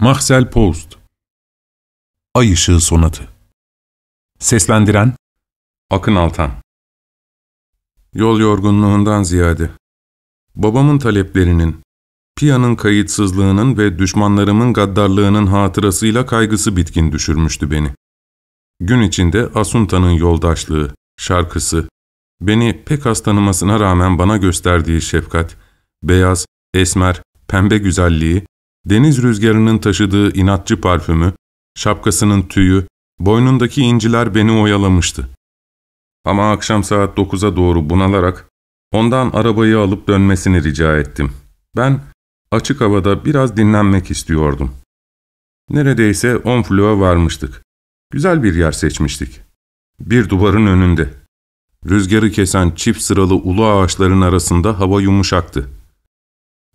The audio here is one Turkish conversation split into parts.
Mahsel Post Ay Işığı Sonatı Seslendiren Akın Altan Yol yorgunluğundan ziyade babamın taleplerinin, piyanın kayıtsızlığının ve düşmanlarımın gaddarlığının hatırasıyla kaygısı bitkin düşürmüştü beni. Gün içinde Asunta'nın yoldaşlığı, şarkısı, beni pek az tanımasına rağmen bana gösterdiği şefkat, beyaz, esmer, pembe güzelliği, Deniz rüzgarının taşıdığı inatçı parfümü, şapkasının tüyü, boynundaki inciler beni oyalamıştı. Ama akşam saat 9'a doğru bunalarak ondan arabayı alıp dönmesini rica ettim. Ben açık havada biraz dinlenmek istiyordum. Neredeyse 10 Onflua varmıştık. Güzel bir yer seçmiştik. Bir duvarın önünde. Rüzgarı kesen çift sıralı ulu ağaçların arasında hava yumuşaktı.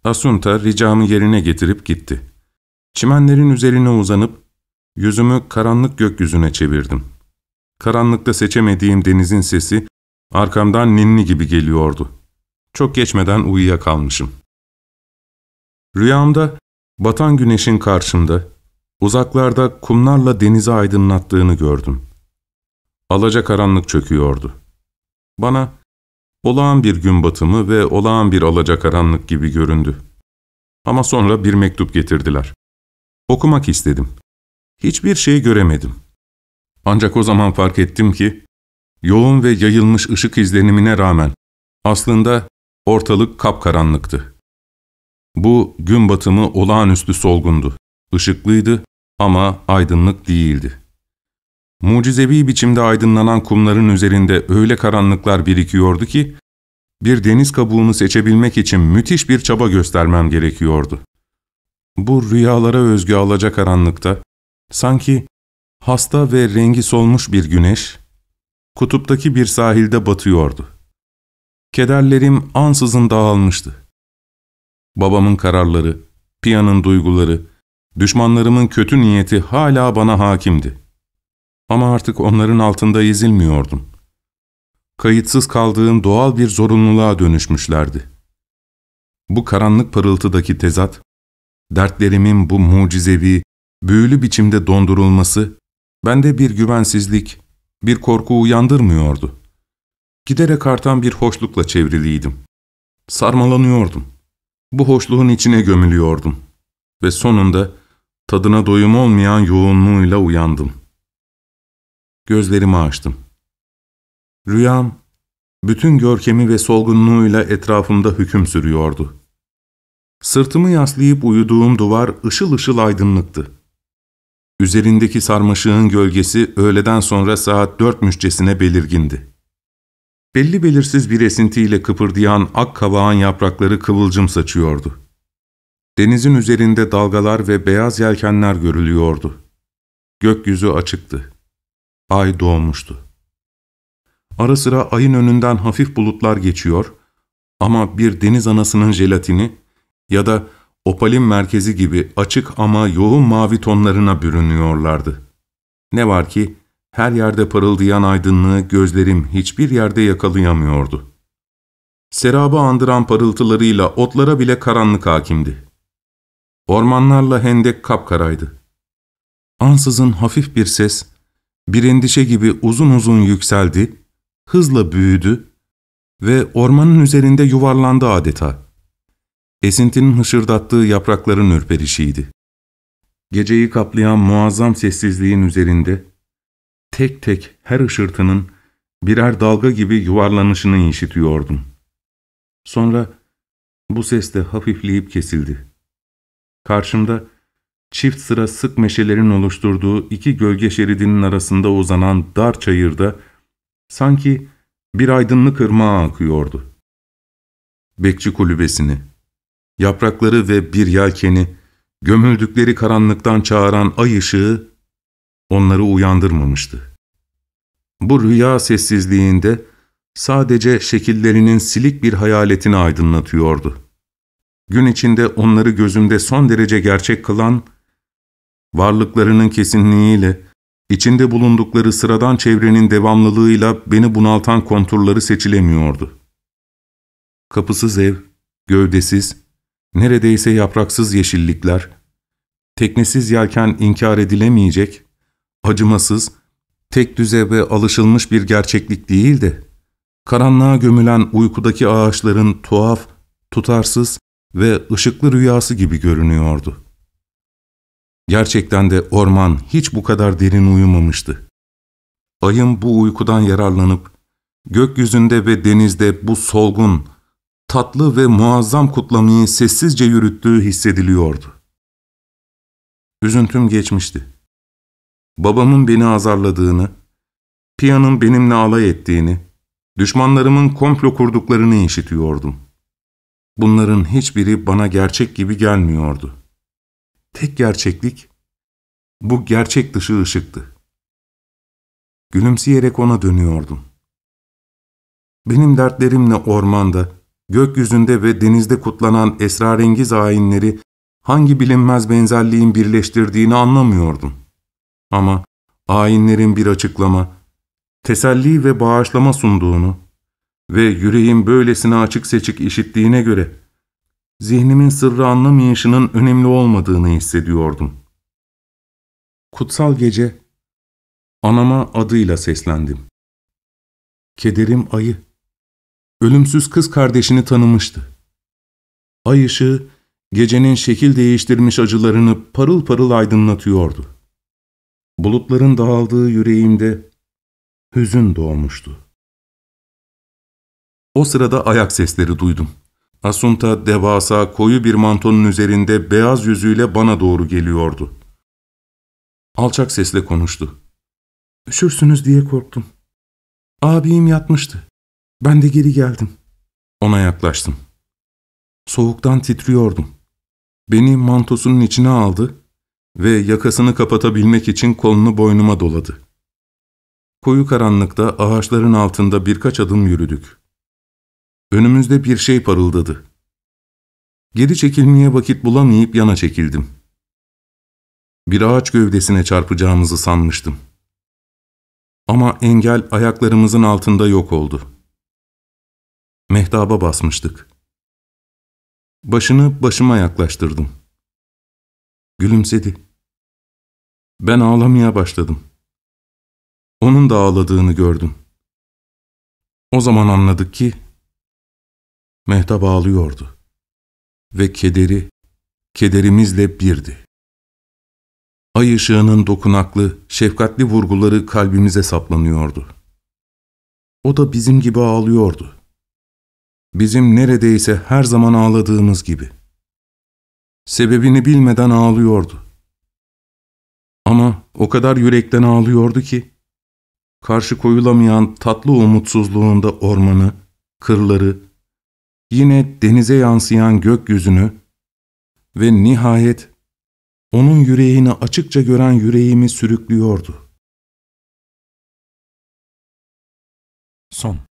Asunta ricamı yerine getirip gitti. Çimenlerin üzerine uzanıp yüzümü karanlık gökyüzüne çevirdim. Karanlıkta seçemediğim denizin sesi arkamdan ninni gibi geliyordu. Çok geçmeden uyuyakalmışım. Rüyamda batan güneşin karşımda, uzaklarda kumlarla denizi aydınlattığını gördüm. Alaca karanlık çöküyordu. Bana Olağan bir gün batımı ve olağan bir alacakaranlık gibi göründü. Ama sonra bir mektup getirdiler. Okumak istedim. Hiçbir şey göremedim. Ancak o zaman fark ettim ki, yoğun ve yayılmış ışık izlenimine rağmen aslında ortalık kapkaranlıktı. Bu gün batımı olağanüstü solgundu. Işıklıydı ama aydınlık değildi. Mucizevi biçimde aydınlanan kumların üzerinde öyle karanlıklar birikiyordu ki, bir deniz kabuğunu seçebilmek için müthiş bir çaba göstermem gerekiyordu. Bu rüyalara özgü alacak karanlıkta, sanki hasta ve rengi solmuş bir güneş, kutuptaki bir sahilde batıyordu. Kederlerim ansızın dağılmıştı. Babamın kararları, piyanın duyguları, düşmanlarımın kötü niyeti hala bana hakimdi. Ama artık onların altında ezilmiyordum. Kayıtsız kaldığım doğal bir zorunluluğa dönüşmüşlerdi. Bu karanlık parıltıdaki tezat, dertlerimin bu mucizevi, büyülü biçimde dondurulması, bende bir güvensizlik, bir korku uyandırmıyordu. Giderek artan bir hoşlukla çevriliydim. Sarmalanıyordum. Bu hoşluğun içine gömülüyordum. Ve sonunda tadına doyum olmayan yoğunluğuyla uyandım.'' Gözlerimi açtım. Rüyam, bütün görkemi ve solgunluğuyla etrafımda hüküm sürüyordu. Sırtımı yaslayıp uyuduğum duvar ışıl ışıl aydınlıktı. Üzerindeki sarmaşığın gölgesi öğleden sonra saat dört dörtmüşçesine belirgindi. Belli belirsiz bir esintiyle kıpırdayan ak kavağın yaprakları kıvılcım saçıyordu. Denizin üzerinde dalgalar ve beyaz yelkenler görülüyordu. Gökyüzü açıktı. Ay doğmuştu. Ara sıra ayın önünden hafif bulutlar geçiyor ama bir deniz anasının jelatini ya da opalin merkezi gibi açık ama yoğun mavi tonlarına bürünüyorlardı. Ne var ki her yerde parıldayan aydınlığı gözlerim hiçbir yerde yakalayamıyordu. Serabı andıran parıltılarıyla otlara bile karanlık hakimdi. Ormanlarla hendek kapkaraydı. Ansızın hafif bir ses, bir endişe gibi uzun uzun yükseldi, hızla büyüdü ve ormanın üzerinde yuvarlandı adeta. Esintinin hışırdattığı yaprakların ürperişiydi. Geceyi kaplayan muazzam sessizliğin üzerinde, tek tek her ışırtının birer dalga gibi yuvarlanışını işitiyordum. Sonra bu ses de hafifleyip kesildi. Karşımda çift sıra sık meşelerin oluşturduğu iki gölge şeridinin arasında uzanan dar çayırda sanki bir aydınlık ırmağa akıyordu. Bekçi kulübesini, yaprakları ve bir yelkeni, gömüldükleri karanlıktan çağıran ay ışığı onları uyandırmamıştı. Bu rüya sessizliğinde sadece şekillerinin silik bir hayaletini aydınlatıyordu. Gün içinde onları gözümde son derece gerçek kılan varlıklarının kesinliğiyle, içinde bulundukları sıradan çevrenin devamlılığıyla beni bunaltan konturları seçilemiyordu. Kapısız ev, gövdesiz, neredeyse yapraksız yeşillikler, teknesiz yelken inkar edilemeyecek, acımasız, tek düze ve alışılmış bir gerçeklik değil de, karanlığa gömülen uykudaki ağaçların tuhaf, tutarsız ve ışıklı rüyası gibi görünüyordu. Gerçekten de orman hiç bu kadar derin uyumamıştı. Ayın bu uykudan yararlanıp, gökyüzünde ve denizde bu solgun, tatlı ve muazzam kutlamayı sessizce yürüttüğü hissediliyordu. Üzüntüm geçmişti. Babamın beni azarladığını, Piyan'ın benimle alay ettiğini, düşmanlarımın komplo kurduklarını işitiyordum. Bunların hiçbiri bana gerçek gibi gelmiyordu.'' tek gerçeklik bu gerçek dışı ışıktı. Gülümseyerek ona dönüyordum. Benim dertlerimle ormanda, gökyüzünde ve denizde kutlanan esrarengiz ayinleri hangi bilinmez benzerliğin birleştirdiğini anlamıyordum. Ama ayinlerin bir açıklama, teselli ve bağışlama sunduğunu ve yüreğim böylesine açık seçik işittiğine göre zihnimin sırrı anlamayışının önemli olmadığını hissediyordum. Kutsal gece, anama adıyla seslendim. Kederim ayı. Ölümsüz kız kardeşini tanımıştı. Ay ışığı, gecenin şekil değiştirmiş acılarını parıl parıl aydınlatıyordu. Bulutların dağıldığı yüreğimde hüzün doğmuştu. O sırada ayak sesleri duydum. Asunta devasa koyu bir mantonun üzerinde beyaz yüzüyle bana doğru geliyordu. Alçak sesle konuştu. Üşürsünüz diye korktum. Abim yatmıştı. Ben de geri geldim. Ona yaklaştım. Soğuktan titriyordum. Beni mantosunun içine aldı ve yakasını kapatabilmek için kolunu boynuma doladı. Koyu karanlıkta ağaçların altında birkaç adım yürüdük. Önümüzde bir şey parıldadı. Geri çekilmeye vakit bulamayıp yana çekildim. Bir ağaç gövdesine çarpacağımızı sanmıştım. Ama engel ayaklarımızın altında yok oldu. Mehtaba basmıştık. Başını başıma yaklaştırdım. Gülümsedi. Ben ağlamaya başladım. Onun da ağladığını gördüm. O zaman anladık ki Mehtap ağlıyordu ve kederi, kederimizle birdi. Ay ışığının dokunaklı, şefkatli vurguları kalbimize saplanıyordu. O da bizim gibi ağlıyordu. Bizim neredeyse her zaman ağladığımız gibi. Sebebini bilmeden ağlıyordu. Ama o kadar yürekten ağlıyordu ki, karşı koyulamayan tatlı umutsuzluğunda ormanı, kırları, yine denize yansıyan gökyüzünü ve nihayet onun yüreğini açıkça gören yüreğimi sürüklüyordu. Son